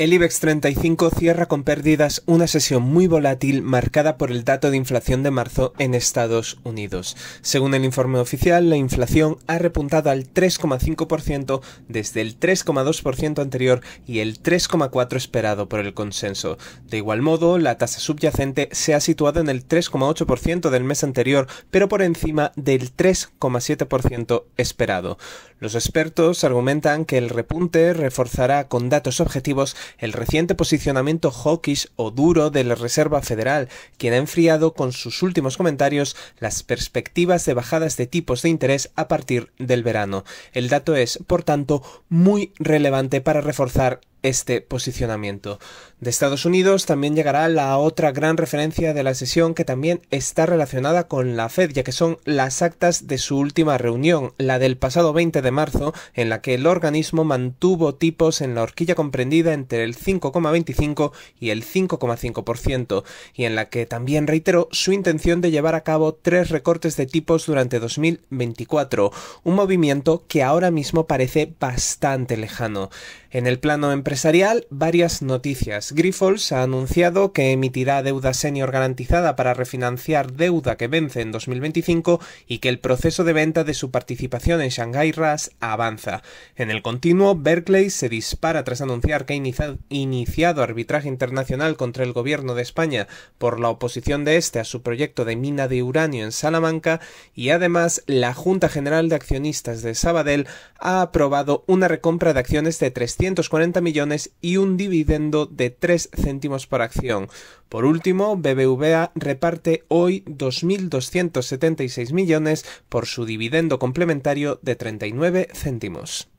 El IBEX 35 cierra con pérdidas una sesión muy volátil marcada por el dato de inflación de marzo en Estados Unidos. Según el informe oficial, la inflación ha repuntado al 3,5% desde el 3,2% anterior y el 3,4% esperado por el consenso. De igual modo, la tasa subyacente se ha situado en el 3,8% del mes anterior, pero por encima del 3,7% esperado. Los expertos argumentan que el repunte reforzará con datos objetivos el reciente posicionamiento hawkish o duro de la Reserva Federal, quien ha enfriado con sus últimos comentarios las perspectivas de bajadas de tipos de interés a partir del verano. El dato es, por tanto, muy relevante para reforzar este posicionamiento. De Estados Unidos también llegará la otra gran referencia de la sesión que también está relacionada con la Fed, ya que son las actas de su última reunión, la del pasado 20 de marzo, en la que el organismo mantuvo tipos en la horquilla comprendida entre el 5,25 y el 5,5%, y en la que también reiteró su intención de llevar a cabo tres recortes de tipos durante 2024, un movimiento que ahora mismo parece bastante lejano. En el plano empresarial, empresarial, varias noticias. Grifols ha anunciado que emitirá deuda senior garantizada para refinanciar deuda que vence en 2025 y que el proceso de venta de su participación en Shanghai RAS avanza. En el continuo, Berkeley se dispara tras anunciar que ha iniciado arbitraje internacional contra el gobierno de España por la oposición de este a su proyecto de mina de uranio en Salamanca y además la Junta General de Accionistas de Sabadell ha aprobado una recompra de acciones de 340 millones y un dividendo de 3 céntimos por acción. Por último, BBVA reparte hoy 2.276 millones por su dividendo complementario de 39 céntimos.